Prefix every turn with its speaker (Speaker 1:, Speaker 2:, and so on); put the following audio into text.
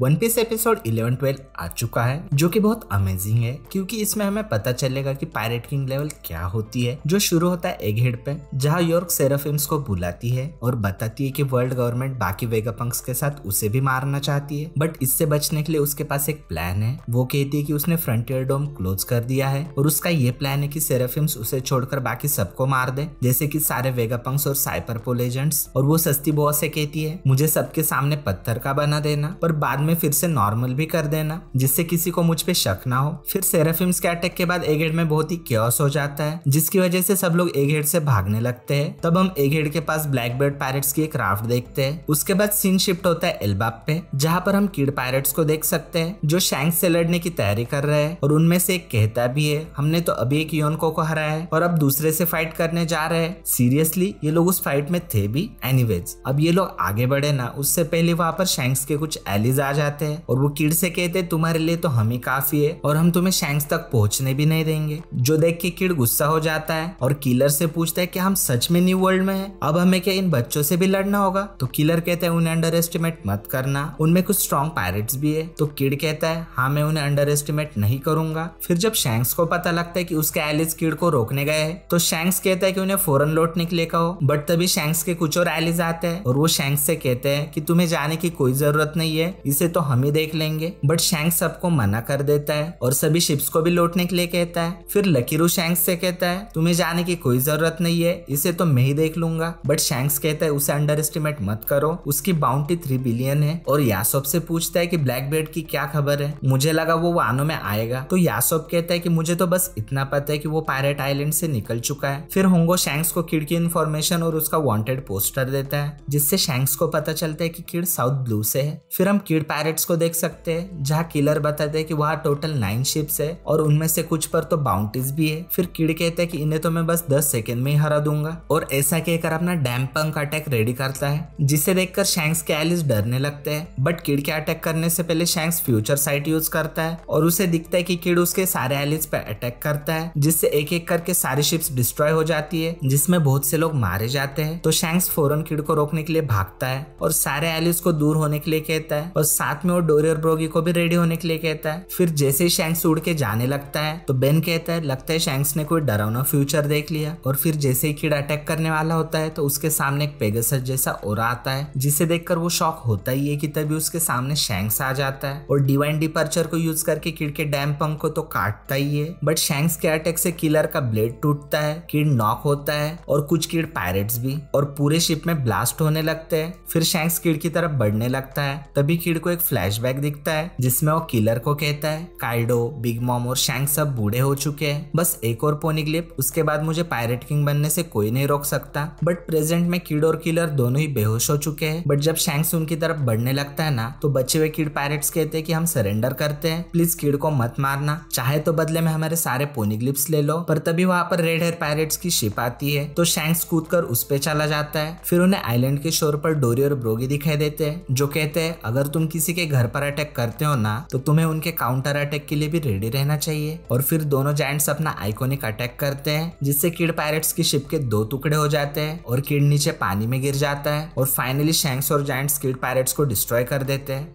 Speaker 1: one piece episode 11 12 आ चुका है जो कि बहुत अमेजिंग है क्योंकि इसमें हमें पता चलेगा कि पायरेट किंग लेवल क्या होती है जो शुरू होता है एग हेड पे जहाँ यॉर्क सेराफिम्स को बुलाती है और बताती है कि वर्ल्ड गवर्नमेंट बाकी वेगापंक्स के साथ उसे भी मारना चाहती है बट इससे बचने के लिए उसके पास एक प्लान है वो कहती है की उसने फ्रंटियर डोम क्लोज कर दिया है और उसका ये प्लान है की सेराफिम्स उसे छोड़कर बाकी सबको मार दे जैसे की सारे वेगापंक्स और साइपर एजेंट्स और वो सस्ती बॉस से कहती है मुझे सबके सामने पत्थर का बना देना पर बाद में हमें फिर से नॉर्मल भी कर देना जिससे किसी को मुझ पे शक ना हो फिर सेराफिम्स के अटैक के बाद एगेड e में बहुत ही क्योस हो जाता है जिसकी वजह से सब लोग एगेड e से भागने लगते हैं तब हम एगेड e के पास ब्लैक बर्ड पैरेट्स की एक राफ्ट देखते हैं उसके बाद सीन शिफ्ट होता है एल्बाप पे जहाँ पर हम किड पायरेट्स को देख सकते हैं जो शैंक से लड़ने की तैयारी कर रहे हैं और उनमें से एक कहता भी है हमने तो अभी एक योनको को हराया है और अब दूसरे से फाइट करने जा रहे हैं सीरियसली ये लोग उस फाइट में थे भी एनीवेज अब ये लोग आगे बढ़े ना उससे पहले वहां पर शैंक्स के कुछ एलिज आ जाते हैं और वो किड से कहते हैं तुम्हारे लिए तो हम ही काफी है और हम तुम्हें शैंक्स तक पहुंचने भी नहीं देंगे जो देख के किड गुस्सा हो जाता है और किलर से पूछता है कि हम सच में न्यू वर्ल्ड में है अब हमें क्या इन बच्चों से भी लड़ना होगा तो किलर कहते हैं उन्हें अंडर एस्टिमेट मत करना उनमें कुछ स्ट्रॉन्ग पायरेट्स भी है तो किड कहता है हाँ मैं उन्हें अंडर एस्टिमेट नहीं करूंगा फिर जब शैंक्स को पता लगता है कि उसके एलिस किड को रोकने गए हैं तो शैंक्स कहता है कि उन्हें फोरन लौटने के लिए कहो बट तभी शैंक्स के कुछ और एलिस आते हैं और वो शैंक्स से कहते हैं कि तुम्हें जाने की कोई जरूरत नहीं है इस से तो हम ही देख लेंगे बट शैंक सबको मना कर देता है और सभी शिप्स को भी लौटने के लिए कहता है फिर लकीरू शैंक से कहता है तुम्हें जाने की कोई जरूरत नहीं है इसे तो मैं ही देख लूंगा बट शैंक्स कहता है उसे अंडर एस्टिमेट मत करो उसकी बाउंड्री थ्री बिलियन है और यासोप से पूछता है की ब्लैक बेल्ट की क्या खबर है मुझे लगा वो वानो में आएगा तो यासोप कहता है की मुझे तो बस इतना पता है की वो पायरेट आइलैंड से निकल चुका है फिर होंगो शैंक्स को किड की इन्फॉर्मेशन और उसका वॉन्टेड पोस्टर देता है जिससे शैंक्स को पता चलता है की किड साउथ ब्लू से है फिर हम किड पैरेट्स को देख सकते हैं जहाँ किलर बताते हैं कि वहाँ टोटल नाइन शिप्स है और उनमें से कुछ पर तो बाउंटीज भी है फिर किड कहते हैं कि इन्हें तो मैं बस दस सेकेंड में ही हरा दूंगा और ऐसा कहकर अपना डैम पंक अटैक रेडी करता है जिसे देखकर शैंक्स के एलिस डरने लगते हैं बट किड के अटैक करने से पहले शैंक्स फ्यूचर साइट यूज करता है और उसे दिखता है कि किड उसके सारे एलिस पे अटैक करता है जिससे एक एक करके सारी शिप्स डिस्ट्रॉय हो जाती है जिसमें बहुत से लोग मारे जाते हैं तो शैंक्स फोरन किड को रोकने के लिए भागता है और सारे एलिस को दूर होने के लिए कहता है और साथ में वो डोरी और ब्रोगी को भी रेडी होने के लिए कहता है फिर जैसे ही शैंक्स उड़ के जाने लगता है तो बेन कहता है लगता है शैंक्स ने कोई डरावना फ्यूचर देख लिया और फिर जैसे ही कीड़ा अटैक करने वाला होता है तो उसके सामने एक पेगसस जैसा और आता है जिसे देखकर वो शॉक होता ही है कि तभी उसके सामने शैंक्स आ जाता है और डिवाइन डिपर्चर को यूज करके किड के डैम पंख को तो काटता ही है बट शैंक्स के अटैक से किलर का ब्लेड टूटता है किड नॉक होता है और कुछ किड पायरेट्स भी और पूरे शिप में ब्लास्ट होने लगते हैं फिर शैंक्स किड की तरफ बढ़ने लगता है तभी किड को एक फ्लैशबैक दिखता है जिसमें वो किलर को कहता है काइडो बिग मॉम और शैंक सब बूढ़े हो चुके हैं बस एक और पोनी क्लिप उसके बाद मुझे पायरेट किंग बनने से कोई नहीं रोक सकता बट प्रेजेंट में किड और किलर दोनों ही बेहोश हो चुके हैं बट जब शैंक्स उनकी तरफ बढ़ने लगता है ना तो बचे हुए किड पायरेट कहते हैं कि हम सरेंडर करते हैं प्लीज किड को मत मारना चाहे तो बदले में हमारे सारे पोनी क्लिप्स ले लो पर तभी वहां पर रेड हेयर पायरेट्स की शिप आती है तो शैंक्स कूद कर उस पे चला जाता है फिर उन्हें आइलैंड के शोर पर डोरी और ब्रोगी दिखाई देते हैं जो कहते हैं अगर तुम किसी किसी के घर पर अटैक करते हो ना तो तुम्हें उनके काउंटर अटैक के लिए भी रेडी रहना चाहिए और फिर दोनों जैंट्स अपना आइकोनिक अटैक करते हैं जिससे किड पायरेट्स की शिप के दो टुकड़े हो जाते हैं और किड नीचे पानी में गिर जाता है और फाइनली शैंक्स और जैंट्स किड पायरेट्स को डिस्ट्रॉय कर देते हैं